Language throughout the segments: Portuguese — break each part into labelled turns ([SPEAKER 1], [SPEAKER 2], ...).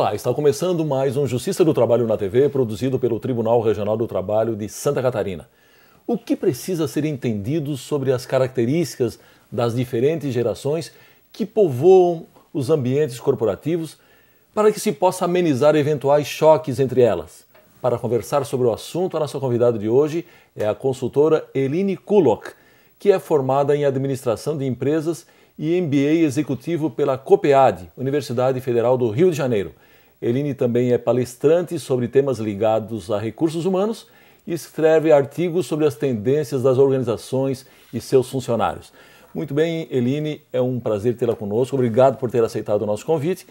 [SPEAKER 1] Olá, está começando mais um Justiça do Trabalho na TV, produzido pelo Tribunal Regional do Trabalho de Santa Catarina. O que precisa ser entendido sobre as características das diferentes gerações que povoam os ambientes corporativos para que se possa amenizar eventuais choques entre elas? Para conversar sobre o assunto, a nossa convidada de hoje é a consultora Eline Kulok, que é formada em Administração de Empresas e MBA Executivo pela COPEAD, Universidade Federal do Rio de Janeiro. Eline também é palestrante sobre temas ligados a recursos humanos e escreve artigos sobre as tendências das organizações e seus funcionários. Muito bem, Eline, é um prazer tê-la conosco. Obrigado por ter aceitado o nosso convite.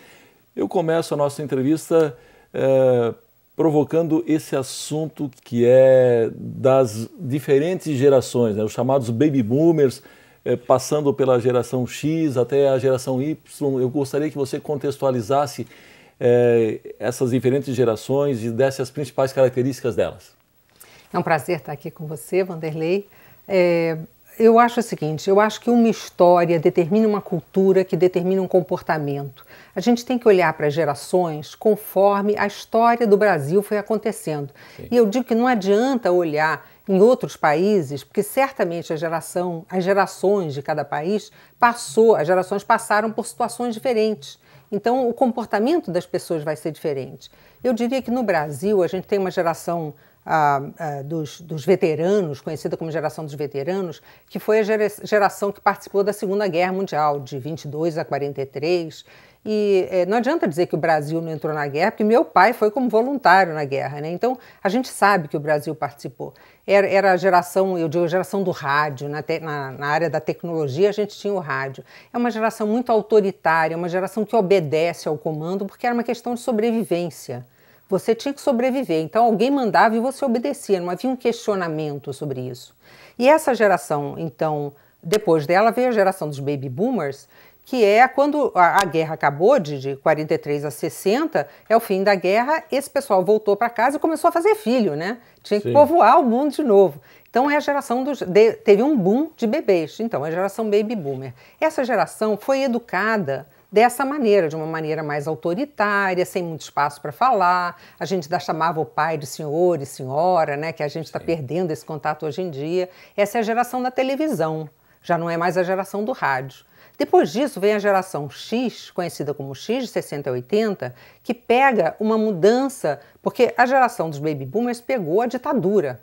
[SPEAKER 1] Eu começo a nossa entrevista eh, provocando esse assunto que é das diferentes gerações, né? os chamados baby boomers, eh, passando pela geração X até a geração Y. Eu gostaria que você contextualizasse é, essas diferentes gerações e desse as principais características delas.
[SPEAKER 2] É um prazer estar aqui com você, Vanderlei. É, eu acho o seguinte: eu acho que uma história determina uma cultura que determina um comportamento. A gente tem que olhar para as gerações conforme a história do Brasil foi acontecendo. Sim. E eu digo que não adianta olhar em outros países, porque certamente a geração, as gerações de cada país passou, as gerações passaram por situações diferentes. Então, o comportamento das pessoas vai ser diferente. Eu diria que no Brasil, a gente tem uma geração ah, dos, dos, veteranos, conhecida como geração dos veteranos, que foi a geração que participou da Segunda Guerra Mundial, de 22 a 43. E eh, não adianta dizer que o Brasil não entrou na guerra, porque meu pai foi como voluntário na guerra, né? Então a gente sabe que o Brasil participou. Era, era a geração, eu digo, a geração do rádio, na, te, na, na área da tecnologia a gente tinha o rádio. É uma geração muito autoritária, é uma geração que obedece ao comando, porque era uma questão de sobrevivência. Você tinha que sobreviver. Então alguém mandava e você obedecia, não havia um questionamento sobre isso. E essa geração, então, depois dela veio a geração dos baby boomers, que é quando a, a guerra acabou, de, de 43 a 60, é o fim da guerra, esse pessoal voltou para casa e começou a fazer filho, né? Tinha que Sim. povoar o mundo de novo. Então é a geração dos. De, teve um boom de bebês, então é a geração baby boomer. Essa geração foi educada dessa maneira, de uma maneira mais autoritária, sem muito espaço para falar. A gente ainda chamava o pai de senhor e senhora, né, que a gente está perdendo esse contato hoje em dia. Essa é a geração da televisão, já não é mais a geração do rádio. Depois disso vem a geração X, conhecida como X de 60 e 80, que pega uma mudança, porque a geração dos baby boomers pegou a ditadura.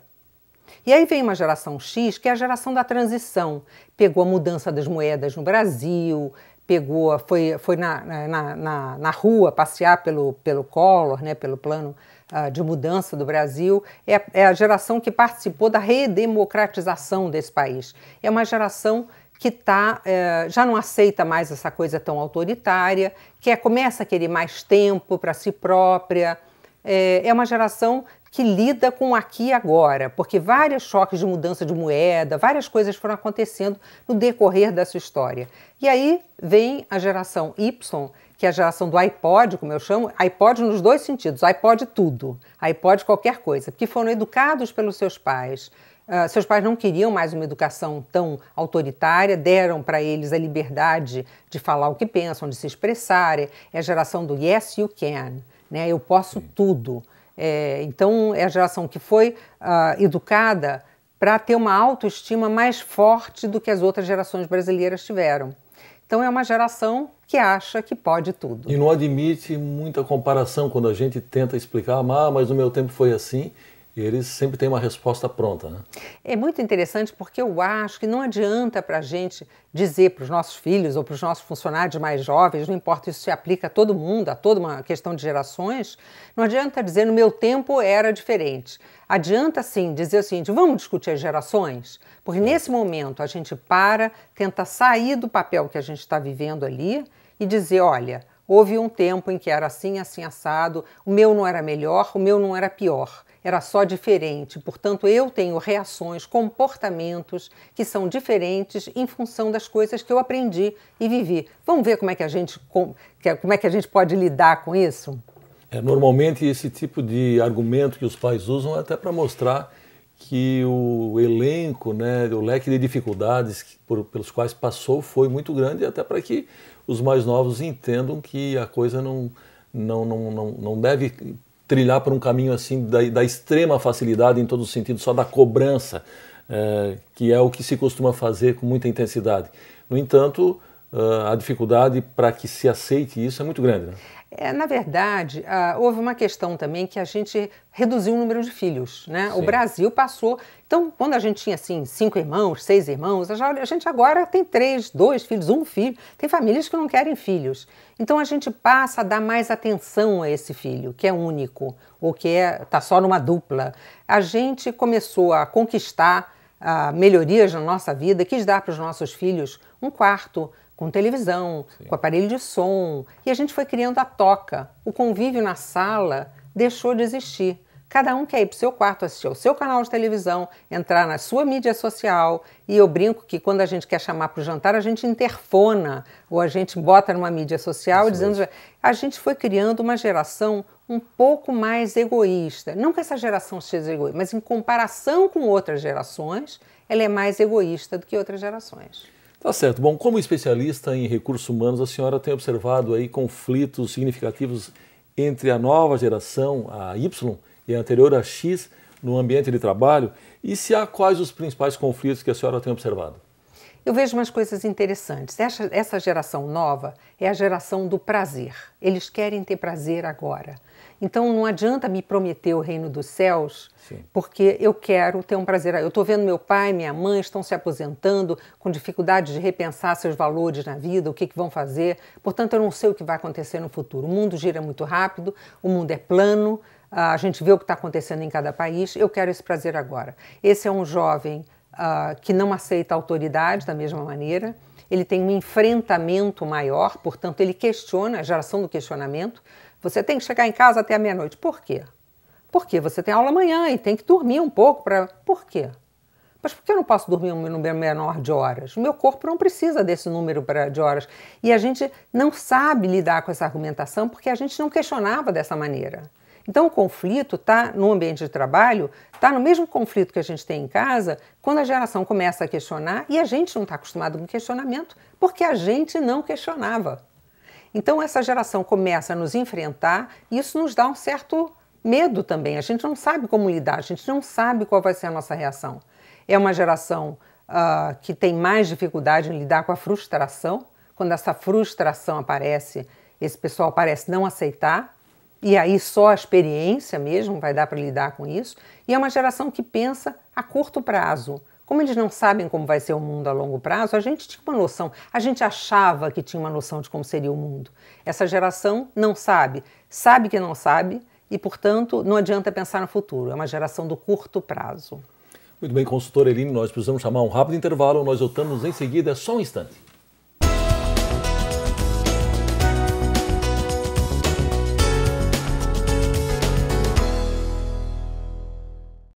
[SPEAKER 2] E aí vem uma geração X, que é a geração da transição, pegou a mudança das moedas no Brasil, pegou, foi, foi na, na, na, na, rua passear pelo, pelo Collor, né, pelo plano uh, de mudança do Brasil, é, é, a geração que participou da redemocratização desse país. É uma geração que tá, é, já não aceita mais essa coisa tão autoritária, que é, começa a querer mais tempo para si própria. É, é uma geração que lida com aqui e agora, porque vários choques de mudança de moeda, várias coisas foram acontecendo no decorrer da sua história. E aí vem a geração Y, que é a geração do iPod, como eu chamo, iPod nos dois sentidos, iPod tudo, iPod qualquer coisa, porque foram educados pelos seus pais. Uh, seus pais não queriam mais uma educação tão autoritária, deram para eles a liberdade de falar o que pensam, de se expressarem. É a geração do yes, you can, né? eu posso tudo. É, então, é a geração que foi uh, educada para ter uma autoestima mais forte do que as outras gerações brasileiras tiveram. Então, é uma geração que acha que pode tudo.
[SPEAKER 1] E não admite muita comparação quando a gente tenta explicar, ah, mas no meu tempo foi assim e eles sempre têm uma resposta pronta. Né?
[SPEAKER 2] É muito interessante porque eu acho que não adianta para a gente dizer para os nossos filhos ou para os nossos funcionários mais jovens, não importa, isso se aplica a todo mundo, a toda uma questão de gerações, não adianta dizer no meu tempo era diferente. Adianta sim dizer o seguinte: vamos discutir as gerações, porque é. nesse momento a gente para, tenta sair do papel que a gente está vivendo ali e dizer: olha Houve um tempo em que era assim, assim, assado, o meu não era melhor, o meu não era pior, era só diferente. Portanto, eu tenho reações, comportamentos que são diferentes em função das coisas que eu aprendi e vivi. Vamos ver como é que a gente, é, como é que a gente pode lidar com isso?
[SPEAKER 1] É, normalmente, esse tipo de argumento que os pais usam é até para mostrar que o elenco, né, o leque de dificuldades por, pelos quais passou foi muito grande, até para que os mais novos entendam que a coisa não, não, não, não, não deve trilhar por um caminho assim da, da extrema facilidade em todo sentido, só da cobrança, é, que é o que se costuma fazer com muita intensidade. No entanto, ah, a dificuldade para que se aceite isso é muito grande. Né?
[SPEAKER 2] É, na verdade, uh, houve uma questão também que a gente reduziu o número de filhos. Né? O Brasil passou. Então, quando a gente tinha assim, cinco irmãos, seis irmãos, a gente agora tem três, dois filhos, um filho. Tem famílias que não querem filhos. Então, a gente passa a dar mais atenção a esse filho, que é único, ou que está é, tá só numa dupla. A gente começou a conquistar uh, melhorias na nossa vida, quis dar para os nossos filhos um quarto com televisão, Sim. com aparelho de som, e a gente foi criando a toca. O convívio na sala deixou de existir. Cada um quer ir para o seu quarto assistir ao seu canal de televisão, entrar na sua mídia social. E eu brinco que quando a gente quer chamar para o jantar, a gente interfona ou a gente bota numa mídia social dizendo. A gente foi criando uma geração um pouco mais egoísta. Não que essa geração seja egoísta, mas em comparação com outras gerações, ela é mais egoísta do que outras gerações.
[SPEAKER 1] Tá certo. Bom, como especialista em recursos humanos, a senhora tem observado aí conflitos significativos entre a nova geração, a Y, e a anterior, a X, no ambiente de trabalho? E se há quais os principais conflitos que a senhora tem observado?
[SPEAKER 2] Eu vejo umas coisas interessantes. Essa, essa geração nova é a geração do prazer. Eles querem ter prazer agora. Então não adianta me prometer o reino dos céus, Sim. porque eu quero ter um prazer. Eu estou vendo meu pai, minha mãe estão se aposentando, com dificuldade de repensar seus valores na vida, o que, que vão fazer. Portanto, eu não sei o que vai acontecer no futuro. O mundo gira muito rápido, o mundo é plano, a gente vê o que está acontecendo em cada país. Eu quero esse prazer agora. Esse é um jovem uh, que não aceita a autoridade da mesma maneira, ele tem um enfrentamento maior, portanto, ele questiona a geração do questionamento. Você tem que chegar em casa até a meia-noite. Por quê? Porque você tem aula amanhã e tem que dormir um pouco para. Por quê? Mas por que eu não posso dormir um número menor de horas? O meu corpo não precisa desse número de horas. E a gente não sabe lidar com essa argumentação porque a gente não questionava dessa maneira. Então, o conflito está no ambiente de trabalho, está no mesmo conflito que a gente tem em casa, quando a geração começa a questionar e a gente não está acostumado com questionamento porque a gente não questionava. Então, essa geração começa a nos enfrentar e isso nos dá um certo medo também. A gente não sabe como lidar, a gente não sabe qual vai ser a nossa reação. É uma geração uh, que tem mais dificuldade em lidar com a frustração. Quando essa frustração aparece, esse pessoal parece não aceitar e aí só a experiência mesmo vai dar para lidar com isso, e é uma geração que pensa a curto prazo. Como eles não sabem como vai ser o mundo a longo prazo, a gente tinha uma noção, a gente achava que tinha uma noção de como seria o mundo. Essa geração não sabe, sabe que não sabe e, portanto, não adianta pensar no futuro. É uma geração do curto prazo.
[SPEAKER 1] Muito bem, consultora Eline, nós precisamos chamar um rápido intervalo, nós voltamos em seguida, só um instante.